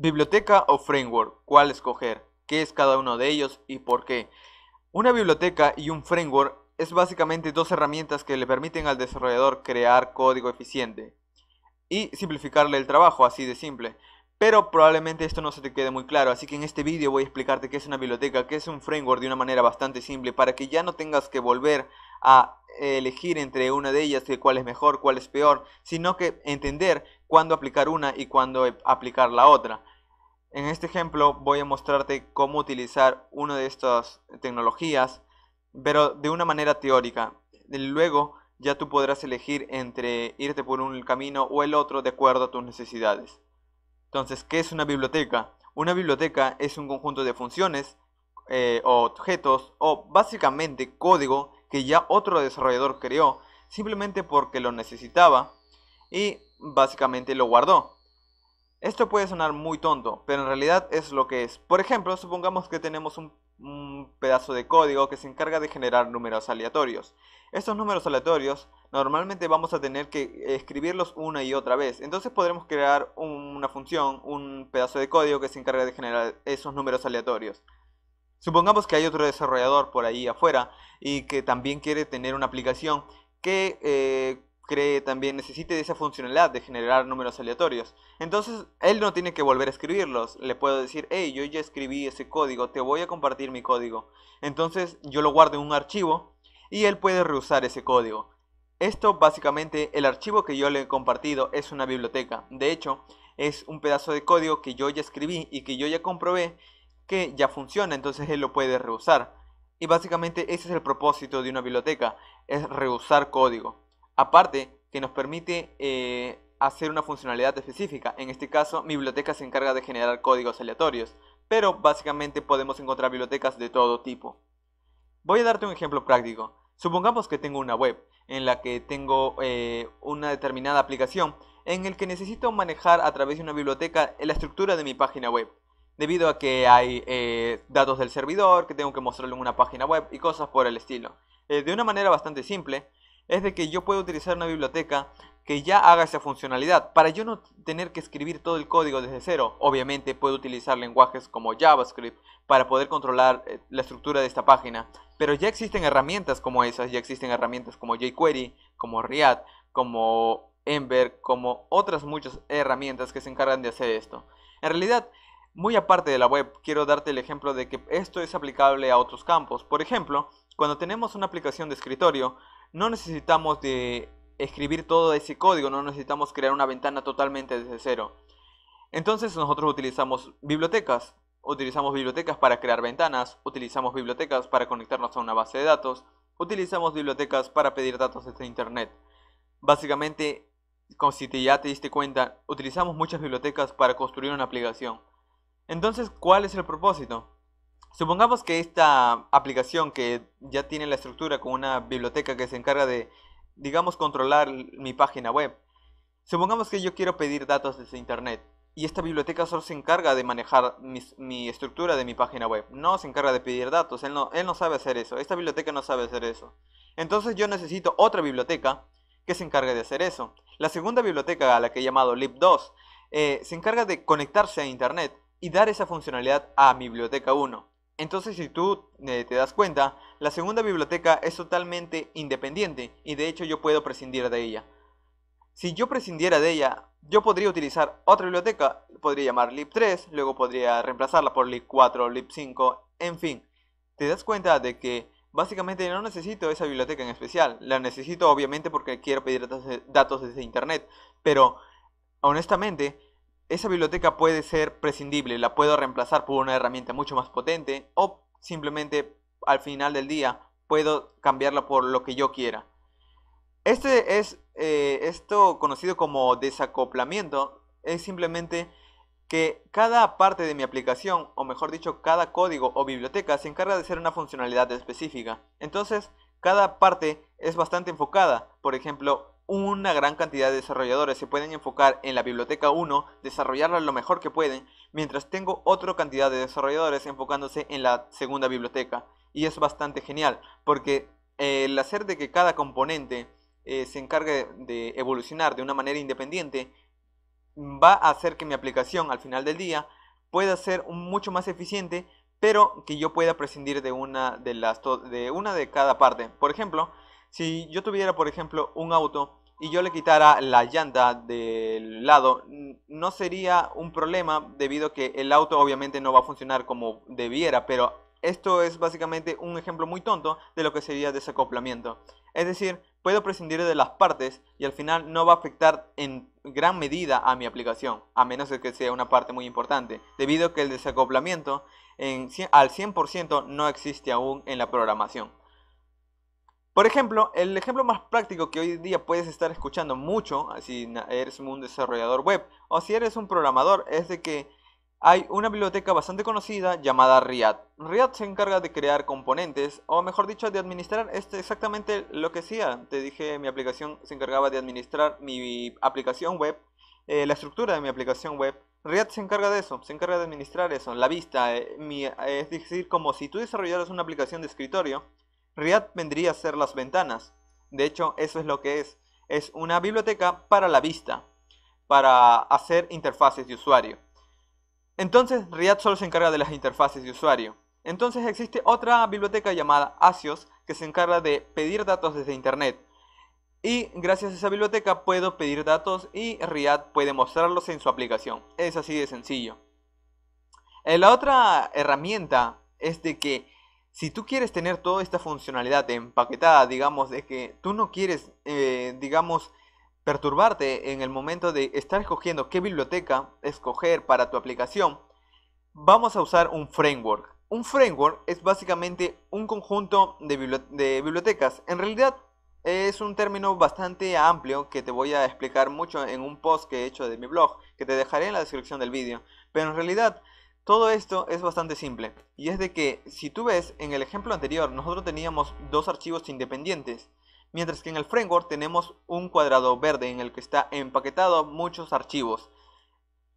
Biblioteca o framework, ¿cuál escoger? ¿Qué es cada uno de ellos y por qué? Una biblioteca y un framework es básicamente dos herramientas que le permiten al desarrollador crear código eficiente y simplificarle el trabajo, así de simple. Pero probablemente esto no se te quede muy claro, así que en este vídeo voy a explicarte qué es una biblioteca, qué es un framework de una manera bastante simple para que ya no tengas que volver a elegir entre una de ellas cuál es mejor, cuál es peor, sino que entender cuándo aplicar una y cuándo aplicar la otra. En este ejemplo voy a mostrarte cómo utilizar una de estas tecnologías, pero de una manera teórica. Luego ya tú podrás elegir entre irte por un camino o el otro de acuerdo a tus necesidades. Entonces, ¿qué es una biblioteca? Una biblioteca es un conjunto de funciones eh, o objetos o básicamente código que ya otro desarrollador creó simplemente porque lo necesitaba y básicamente lo guardó. Esto puede sonar muy tonto, pero en realidad es lo que es. Por ejemplo, supongamos que tenemos un, pedazo de código que se encarga de generar números aleatorios. Estos números aleatorios normalmente vamos a tener que escribirlos una y otra vez. Entonces podremos crear una función, un pedazo de código que se encarga de generar esos números aleatorios. Supongamos que hay otro desarrollador por ahí afuera y que también quiere tener una aplicación que eh, cree también necesite de esa funcionalidad de generar números aleatorios. Entonces, él no tiene que volver a escribirlos. Le puedo decir, hey, yo ya escribí ese código, te voy a compartir mi código. Entonces, yo lo guardo en un archivo y él puede reusar ese código. Esto básicamente, el archivo que yo le he compartido es una biblioteca. De hecho, es un pedazo de código que yo ya escribí y que yo ya comprobé que ya funciona, entonces él lo puede reusar. Y básicamente ese es el propósito de una biblioteca, es reusar código. Aparte, que nos permite eh, hacer una funcionalidad específica. En este caso, mi biblioteca se encarga de generar códigos aleatorios, pero básicamente podemos encontrar bibliotecas de todo tipo. Voy a darte un ejemplo práctico. Supongamos que tengo una web en la que tengo eh, una determinada aplicación en el que necesito manejar a través de una biblioteca la estructura de mi página web. Debido a que hay eh, datos del servidor que tengo que mostrarlo en una página web y cosas por el estilo. de una manera bastante simple, es de que yo puedo utilizar una biblioteca que ya haga esa funcionalidad. Para yo no tener que escribir todo el código desde cero, obviamente puedo utilizar lenguajes como JavaScript para poder controlar eh, la estructura de esta página. Pero ya existen herramientas como esas, ya existen herramientas como jQuery, como React, como Ember, como otras muchas herramientas que se encargan de hacer esto. En realidad, muy aparte de la web, quiero darte el ejemplo de que esto es aplicable a otros campos. Por ejemplo, cuando tenemos una aplicación de escritorio, no necesitamos de escribir todo ese código, no necesitamos crear una ventana totalmente desde cero. Entonces nosotros utilizamos bibliotecas, utilizamos bibliotecas para crear ventanas, utilizamos bibliotecas para conectarnos a una base de datos, utilizamos bibliotecas para pedir datos desde internet. Básicamente, como si ya te diste cuenta, utilizamos muchas bibliotecas para construir una aplicación. Entonces, ¿cuál es el propósito? Supongamos que esta aplicación que ya tiene la estructura con una biblioteca que se encarga de, digamos, controlar mi página web. Supongamos que yo quiero pedir datos desde internet y esta biblioteca solo se encarga de manejar mi, estructura de mi página web. No se encarga de pedir datos, él no, sabe hacer eso, esta biblioteca no sabe hacer eso. Entonces yo necesito otra biblioteca que se encargue de hacer eso. La segunda biblioteca, a la que he llamado lib2, eh, se encarga de conectarse a internet y dar esa funcionalidad a mi biblioteca 1. Entonces si tú eh, te das cuenta, la segunda biblioteca es totalmente independiente y de hecho yo puedo prescindir de ella. Si yo prescindiera de ella, yo podría utilizar otra biblioteca, podría llamar lib3, luego podría reemplazarla por lib4, lib5, en fin. Te das cuenta de que básicamente no necesito esa biblioteca en especial, la necesito obviamente porque quiero pedir datos, datos desde internet, pero honestamente esa biblioteca puede ser prescindible, la puedo reemplazar por una herramienta mucho más potente o simplemente al final del día puedo cambiarla por lo que yo quiera. Este es eh, esto conocido como desacoplamiento, es simplemente que cada parte de mi aplicación, o mejor dicho, cada código o biblioteca se encarga de ser una funcionalidad específica. Entonces, cada parte es bastante enfocada. Por ejemplo, una gran cantidad de desarrolladores se pueden enfocar en la biblioteca 1, desarrollarla lo mejor que pueden, mientras tengo otra cantidad de desarrolladores enfocándose en la segunda biblioteca. Y es bastante genial, porque eh, el hacer de que cada componente eh, se encargue de evolucionar de una manera independiente va a hacer que mi aplicación al final del día pueda ser mucho más eficiente, pero que yo pueda prescindir de una de, las de, una de cada parte. Por ejemplo, si yo tuviera, por ejemplo, un auto y yo le quitara la llanta del lado, no sería un problema debido a que el auto obviamente no va a funcionar como debiera, pero esto es básicamente un ejemplo muy tonto de lo que sería desacoplamiento. Es decir, puedo prescindir de las partes y al final no va a afectar en gran medida a mi aplicación, a menos de que sea una parte muy importante, debido a que el desacoplamiento al 100% no existe aún en la programación. Por ejemplo, el ejemplo más práctico que hoy en día puedes estar escuchando mucho, si eres un desarrollador web o si eres un programador, es de que hay una biblioteca bastante conocida llamada React. React se encarga de crear componentes, o mejor dicho, de administrar este exactamente lo que hacía. Te dije, mi aplicación se encargaba de administrar mi aplicación web, eh, la estructura de mi aplicación web. React se encarga de eso, se encarga de administrar eso, la vista, eh, es decir, como si tú desarrollaras una aplicación de escritorio, RIAD vendría a ser las ventanas. De hecho, eso es lo que es. Es una biblioteca para la vista, para hacer interfaces de usuario. Entonces, RIAD solo se encarga de las interfaces de usuario. Entonces existe otra biblioteca llamada ASIOS que se encarga de pedir datos desde internet. Y gracias a esa biblioteca puedo pedir datos y RIAD puede mostrarlos en su aplicación. Es así de sencillo. Eh, la otra herramienta es de que si tú quieres tener toda esta funcionalidad empaquetada, digamos, de que tú no quieres, eh, digamos, perturbarte en el momento de estar escogiendo qué biblioteca escoger para tu aplicación, vamos a usar un framework. Un framework es básicamente un conjunto de, bibliotecas. En realidad es un término bastante amplio que te voy a explicar mucho en un post que he hecho de mi blog, que te dejaré en la descripción del vídeo. Pero en realidad todo esto es bastante simple, y es de que, si tú ves, en el ejemplo anterior nosotros teníamos dos archivos independientes, mientras que en el framework tenemos un cuadrado verde en el que está empaquetado muchos archivos.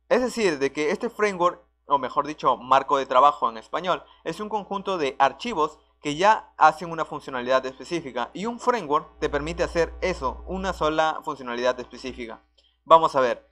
Es decir, de que este framework, o mejor dicho, marco de trabajo en español, es un conjunto de archivos que ya hacen una funcionalidad específica, y un framework te permite hacer eso, una sola funcionalidad específica. Vamos a ver.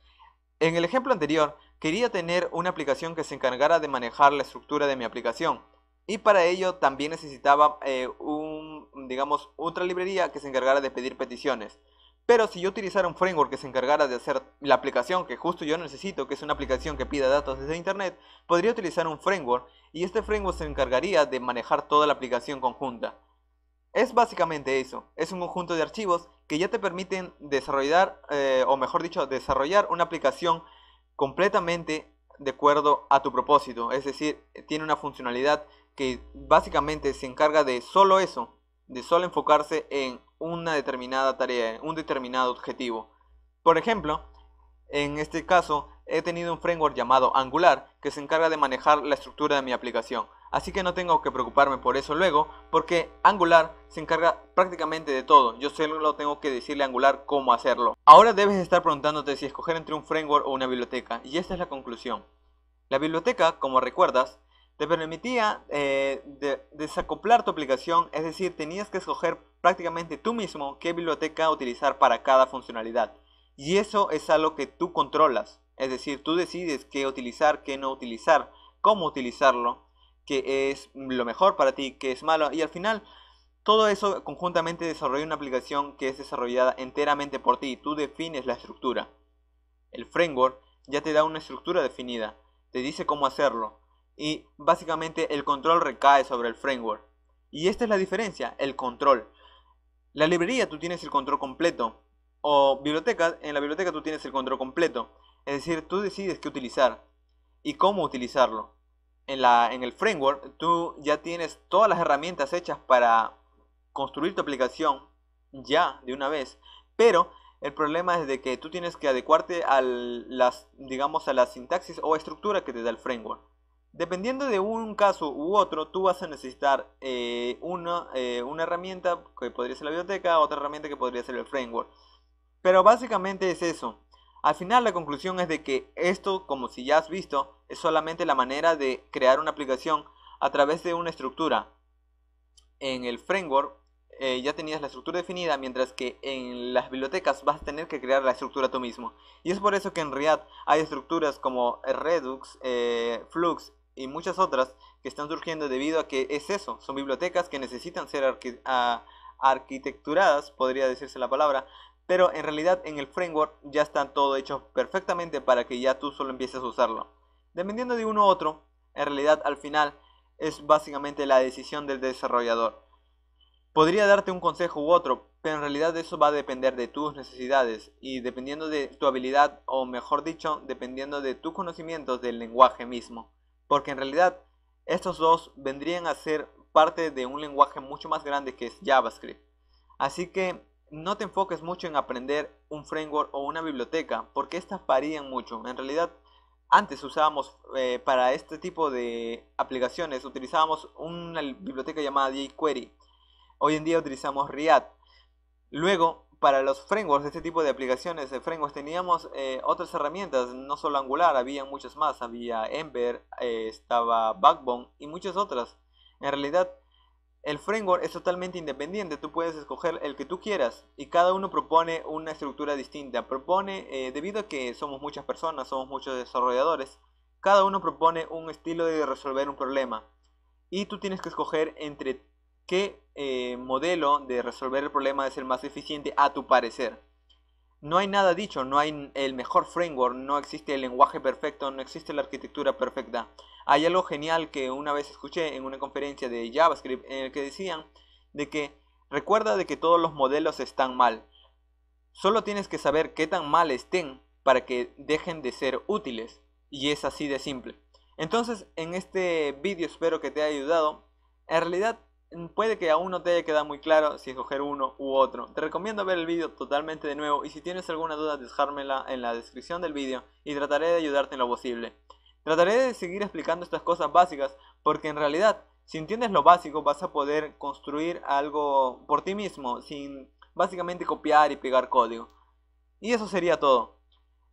En el ejemplo anterior, Quería tener una aplicación que se encargara de manejar la estructura de mi aplicación. Y para ello también necesitaba eh, un, digamos, otra librería que se encargara de pedir peticiones. Pero si yo utilizara un framework que se encargara de hacer la aplicación que justo yo necesito, que es una aplicación que pida datos desde internet, podría utilizar un framework y este framework se encargaría de manejar toda la aplicación conjunta. Es básicamente eso, es un conjunto de archivos que ya te permiten desarrollar, eh, o mejor dicho, desarrollar una aplicación completamente de acuerdo a tu propósito. Es decir, tiene una funcionalidad que básicamente se encarga de solo eso, de solo enfocarse en una determinada tarea, en un determinado objetivo. Por ejemplo, en este caso he tenido un framework llamado Angular que se encarga de manejar la estructura de mi aplicación así que no tengo que preocuparme por eso luego, porque Angular se encarga prácticamente de todo, yo solo tengo que decirle a Angular cómo hacerlo. Ahora debes estar preguntándote si escoger entre un framework o una biblioteca, y esta es la conclusión. La biblioteca, como recuerdas, te permitía eh, desacoplar tu aplicación, es decir, tenías que escoger prácticamente tú mismo qué biblioteca utilizar para cada funcionalidad. Y eso es algo que tú controlas, es decir, tú decides qué utilizar, qué no utilizar, cómo utilizarlo que es lo mejor para ti, que es malo. Y al final, todo eso conjuntamente desarrolla una aplicación que es desarrollada enteramente por ti. Tú defines la estructura. El framework ya te da una estructura definida, te dice cómo hacerlo. Y básicamente el control recae sobre el framework. Y esta es la diferencia, el control. La librería tú tienes el control completo. O biblioteca, en la biblioteca tú tienes el control completo. Es decir, tú decides qué utilizar y cómo utilizarlo en, el framework tú ya tienes todas las herramientas hechas para construir tu aplicación ya de una vez, pero el problema es de que tú tienes que adecuarte a las, digamos, a la sintaxis o estructura que te da el framework. Dependiendo de un caso u otro, tú vas a necesitar eh, eh, una, herramienta que podría ser la biblioteca, otra herramienta que podría ser el framework. Pero básicamente es eso. Al final la conclusión es de que esto, como si ya has visto, es solamente la manera de crear una aplicación a través de una estructura. En el framework eh, ya tenías la estructura definida, mientras que en las bibliotecas vas a tener que crear la estructura tú mismo. Y es por eso que en React hay estructuras como Redux, eh, Flux y muchas otras que están surgiendo debido a que es eso, son bibliotecas que necesitan ser arquitecturadas, podría decirse la palabra, pero en realidad en el framework ya está todo hecho perfectamente para que ya tú solo empieces a usarlo. Dependiendo de uno u otro, en realidad al final es básicamente la decisión del desarrollador. Podría darte un consejo u otro, pero en realidad eso va a depender de tus necesidades y dependiendo de tu habilidad o mejor dicho, dependiendo de tus conocimientos del lenguaje mismo. Porque en realidad estos dos vendrían a ser parte de un lenguaje mucho más grande que es JavaScript. Así que no te enfoques mucho en aprender un framework o una biblioteca, porque estas varían mucho. En realidad, antes usábamos eh, para este tipo de aplicaciones, utilizábamos una biblioteca llamada jQuery. Hoy en día utilizamos React. Luego, para los frameworks, este tipo de aplicaciones de eh, frameworks, teníamos eh, otras herramientas, no solo Angular, había muchas más. Había Ember, estaba Backbone y muchas otras. En realidad, el framework es totalmente independiente, tú puedes escoger el que tú quieras y cada uno propone una estructura distinta. Propone, eh, debido a que somos muchas personas, somos muchos desarrolladores, cada uno propone un estilo de resolver un problema. Y tú tienes que escoger entre qué eh, modelo de resolver el problema es el más eficiente a tu parecer no hay nada dicho, no hay el mejor framework, no existe el lenguaje perfecto, no existe la arquitectura perfecta. Hay algo genial que una vez escuché en una conferencia de JavaScript en el que decían de que recuerda de que todos los modelos están mal. Solo tienes que saber qué tan mal estén para que dejen de ser útiles. Y es así de simple. Entonces, en este vídeo espero que te haya ayudado. En realidad Mm, puede que aún no te haya quedado muy claro si escoger uno u otro. Te recomiendo ver el vídeo totalmente de nuevo y si tienes alguna duda dejármela en la descripción del vídeo y trataré de ayudarte en lo posible. Trataré de seguir explicando estas cosas básicas porque en realidad si entiendes lo básico vas a poder construir algo por ti mismo sin básicamente copiar y pegar código. Y eso sería todo.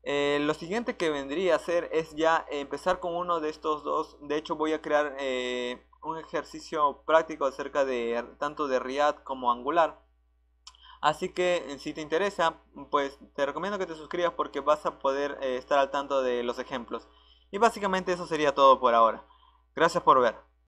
Eh, lo siguiente que vendría a hacer es ya empezar con uno de estos dos. De hecho voy a crear eh, un ejercicio práctico acerca de tanto de RIAD como Angular. Así que eh, si te interesa, pues te recomiendo que te suscribas porque vas a poder eh, estar al tanto de los ejemplos. Y básicamente eso sería todo por ahora. Gracias por ver.